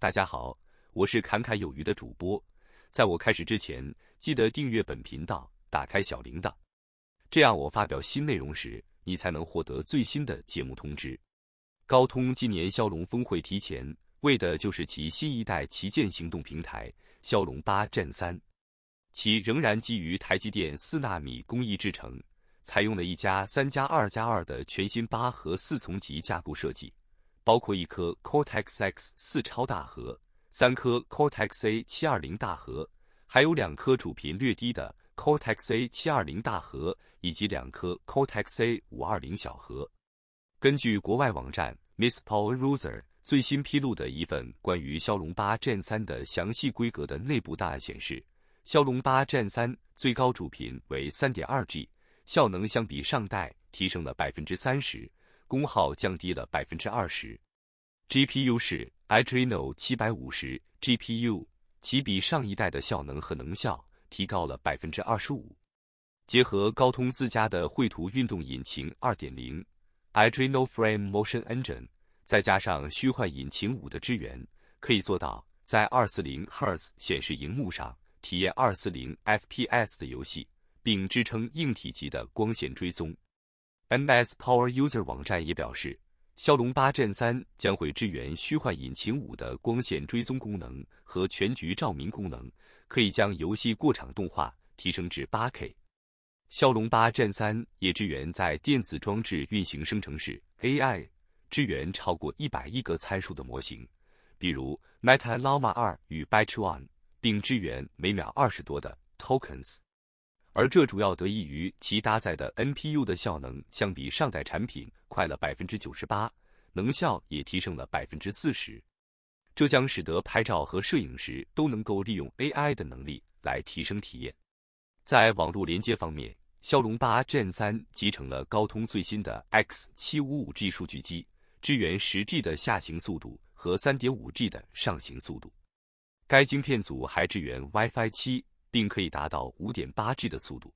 大家好，我是侃侃有余的主播。在我开始之前，记得订阅本频道，打开小铃铛，这样我发表新内容时，你才能获得最新的节目通知。高通今年骁龙峰会提前，为的就是其新一代旗舰行动平台骁龙八 Gen 三。其仍然基于台积电四纳米工艺制成，采用了一加三加二加二的全新八核四层级架构设计。包括一颗 Cortex X4 超大核，三颗 Cortex A720 大核，还有两颗主频略低的 Cortex A720 大核，以及两颗 Cortex A520 小核。根据国外网站 m i s s p o w e r u s e r 最新披露的一份关于骁龙八 Gen3 的详细规格的内部档案显示，骁龙八 Gen3 最高主频为 3.2G，效能相比上代提升了百分之三十。功耗降低了百分之二十，GPU 是 Adreno 七百五十 GPU，其比上一代的效能和能效提高了百分之二十五。结合高通自家的绘图运动引擎二点零 Adreno Frame Motion Engine，再加上虚幻引擎五的支援，可以做到在二四零赫兹显示荧幕上体验二四零 FPS 的游戏，并支撑硬体级的光线追踪。MS Power User 网站也表示，骁龙八 Gen 3将会支援虚幻引擎五的光线追踪功能和全局照明功能，可以将游戏过场动画提升至 8K。骁龙八 Gen 3也支援在电子装置运行生成式 AI，支援超过一百亿个参数的模型，比如 Meta Llama 2与 Batch 1，并支援每秒二十多的 tokens。而这主要得益于其搭载的 NPU 的效能相比上代产品快了百分之九十八，能效也提升了百分之四十。这将使得拍照和摄影时都能够利用 AI 的能力来提升体验。在网络连接方面，骁龙八 Gen 三集成了高通最新的 X 七五五 G 数据机，支援十 G 的下行速度和三点五 G 的上行速度。该晶片组还支援 Wi Fi 七。并可以达到五点八 G 的速度。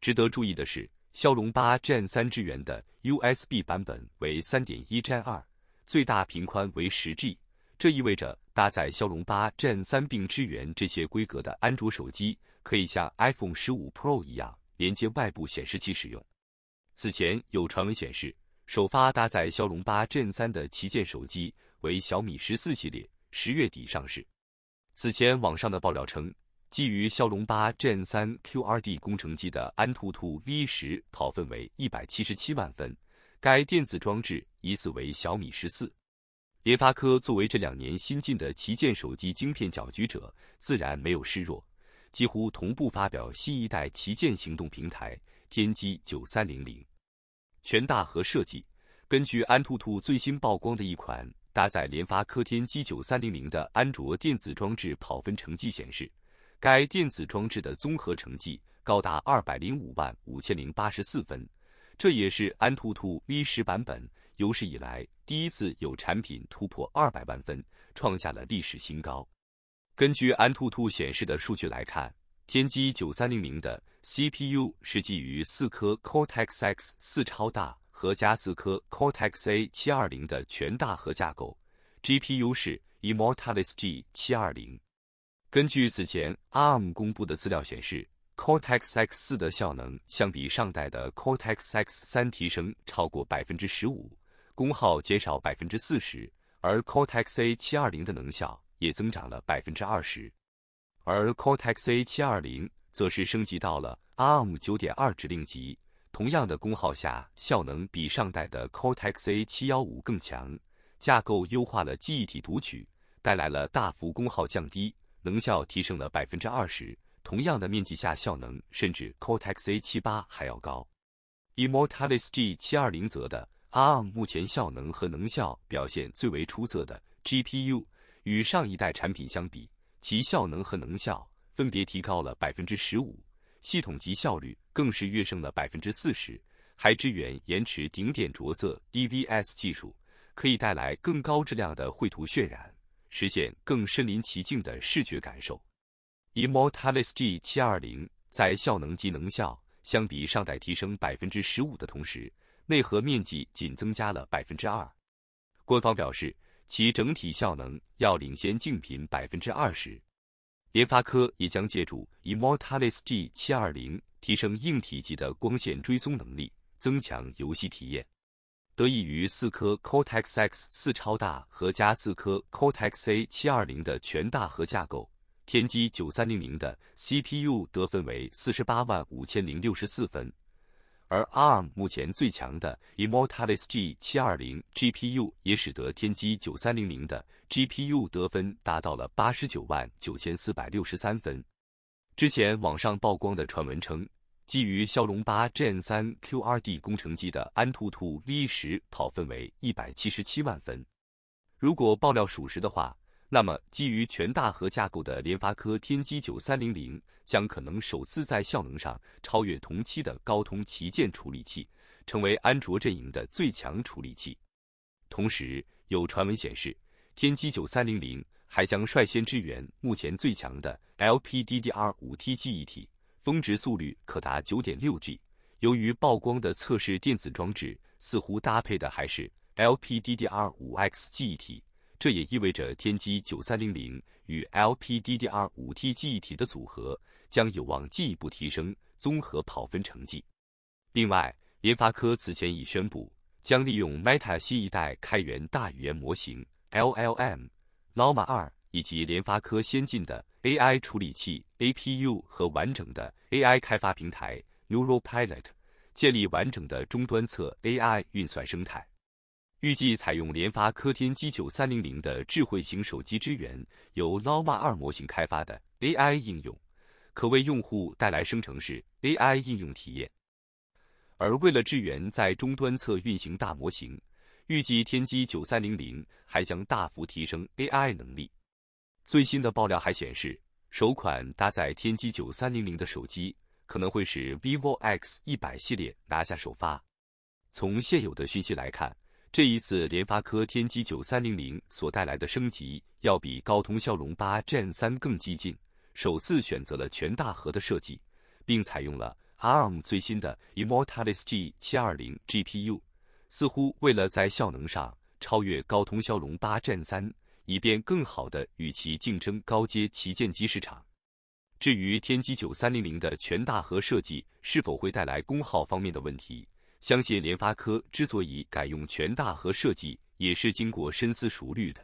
值得注意的是，骁龙八 Gen 三支援的 USB 版本为三点一 Gen 二，最大频宽为十 G。这意味着搭载骁龙八 Gen 三并支援这些规格的安卓手机，可以像 iPhone 十五 Pro 一样连接外部显示器使用。此前有传闻显示，首发搭载骁龙八 Gen 三的旗舰手机为小米十四系列，十月底上市。此前网上的爆料称。基于骁龙八 Gen 3 QRD 工程机的安兔兔 V 十跑分为一百七十七万分，该电子装置疑似为小米十四。联发科作为这两年新进的旗舰手机晶片搅局者，自然没有示弱，几乎同步发表新一代旗舰行动平台天玑九三零零，全大核设计。根据安兔兔最新曝光的一款搭载联发科天玑九三零零的安卓电子装置跑分成绩显示。该电子装置的综合成绩高达二百零五万五千零八十四分，这也是安兔兔 V 十版本有史以来第一次有产品突破二百万分，创下了历史新高。根据安兔兔显示的数据来看，天玑九三零零的 CPU 是基于四颗 Cortex X 四超大和加四颗 Cortex A 七二零的全大核架构，GPU 是 Imortalis G 七二零。根据此前 ARM 公布的资料显示，Cortex X4 的效能相比上代的 Cortex X3 提升超过百分之十五，功耗减少百分之四十，而 Cortex A720 的能效也增长了百分之二十。而 Cortex A720 则是升级到了 ARM 9.2指令集，同样的功耗下，效能比上代的 Cortex A715 更强。架构优化了记忆体读取，带来了大幅功耗降低。能效提升了百分之二十，同样的面积下，效能甚至 Cortex A78 还要高。Imortalis G720，则的 ARM 目前效能和能效表现最为出色的 GPU，与上一代产品相比，其效能和能效分别提高了百分之十五，系统级效率更是跃升了百分之四十，还支援延迟顶点着色 （DVS） 技术，可以带来更高质量的绘图渲染。实现更身临其境的视觉感受。Immortalis G 七二零在效能及能效相比上代提升百分之十五的同时，内核面积仅增加了百分之二。官方表示，其整体效能要领先竞品百分之二十。联发科也将借助 Immortalis G 七二零提升硬体积的光线追踪能力，增强游戏体验。得益于四颗 Cortex X4 超大核加四颗 Cortex A720 的全大核架构，天玑9300的 CPU 得分为48万5 0六6 4分，而 ARM 目前最强的 Immortalis G720 GPU 也使得天玑9300的 GPU 得分达到了89万9463分。之前网上曝光的传闻称。基于骁龙八 Gen 3 QRD 工程机的安兔兔 V10 跑分为177万分。如果爆料属实的话，那么基于全大核架构的联发科天玑9300将可能首次在效能上超越同期的高通旗舰处理器，成为安卓阵营的最强处理器。同时，有传闻显示，天玑9300还将率先支援目前最强的 LPDDR5T 记忆体。峰值速率可达九点六 G，由于曝光的测试电子装置似乎搭配的还是 LPDDR5X 记忆体，这也意味着天玑九三零零与 LPDDR5T 记忆体的组合将有望进一步提升综合跑分成绩。另外，联发科此前已宣布将利用 Meta 新一代开源大语言模型 LLM“ 老马二”。以及联发科先进的 AI 处理器 APU 和完整的 AI 开发平台 Neural Pilot，建立完整的终端侧 AI 运算生态。预计采用联发科天玑9300的智慧型手机支援由 Llama 2模型开发的 AI 应用，可为用户带来生成式 AI 应用体验。而为了支援在终端侧运行大模型，预计天玑9300还将大幅提升 AI 能力。最新的爆料还显示，首款搭载天玑九三零零的手机可能会使 vivo X 一百系列拿下首发。从现有的讯息来看，这一次联发科天玑九三零零所带来的升级要比高通骁龙八 Gen 三更激进，首次选择了全大核的设计，并采用了 ARM 最新的 Immortalis G 七二零 GPU，似乎为了在效能上超越高通骁龙八 Gen 三。以便更好的与其竞争高阶旗舰机市场。至于天玑九三零零的全大核设计是否会带来功耗方面的问题，相信联发科之所以改用全大核设计，也是经过深思熟虑的。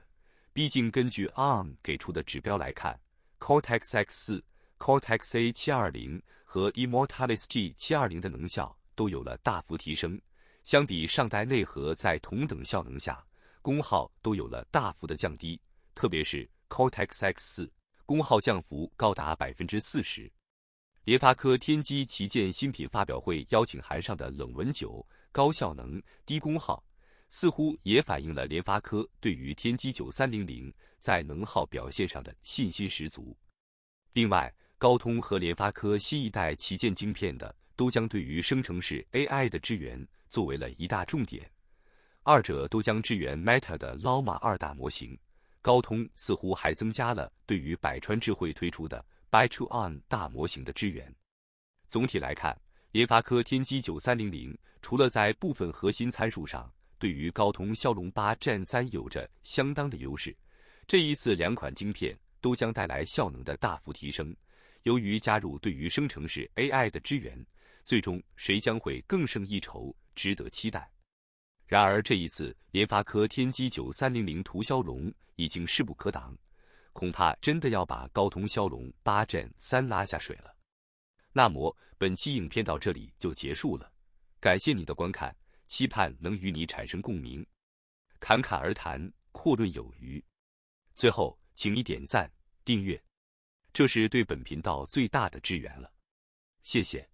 毕竟根据 ARM 给出的指标来看，Cortex X 四、Cortex A 七二零和 Immortalis G 七二零的能效都有了大幅提升，相比上代内核在同等效能下。功耗都有了大幅的降低，特别是 Cortex X4 功耗降幅高达百分之四十。联发科天玑旗舰新品发表会邀请函上的“冷门九高效能低功耗”似乎也反映了联发科对于天玑九三零零在能耗表现上的信心十足。另外，高通和联发科新一代旗舰晶片的都将对于生成式 AI 的支援作为了一大重点。二者都将支援 Meta 的 Llama 二大模型，高通似乎还增加了对于百川智慧推出的 b w o o n 大模型的支援。总体来看，联发科天玑9300除了在部分核心参数上对于高通骁龙八 Gen 三有着相当的优势，这一次两款晶片都将带来效能的大幅提升。由于加入对于生成式 AI 的支援，最终谁将会更胜一筹，值得期待。然而这一次，联发科天玑九三零零屠骁龙已经势不可挡，恐怕真的要把高通骁龙八 Gen 三拉下水了。那么本期影片到这里就结束了，感谢你的观看，期盼能与你产生共鸣，侃侃而谈，阔论有余。最后，请你点赞、订阅，这是对本频道最大的支援了，谢谢。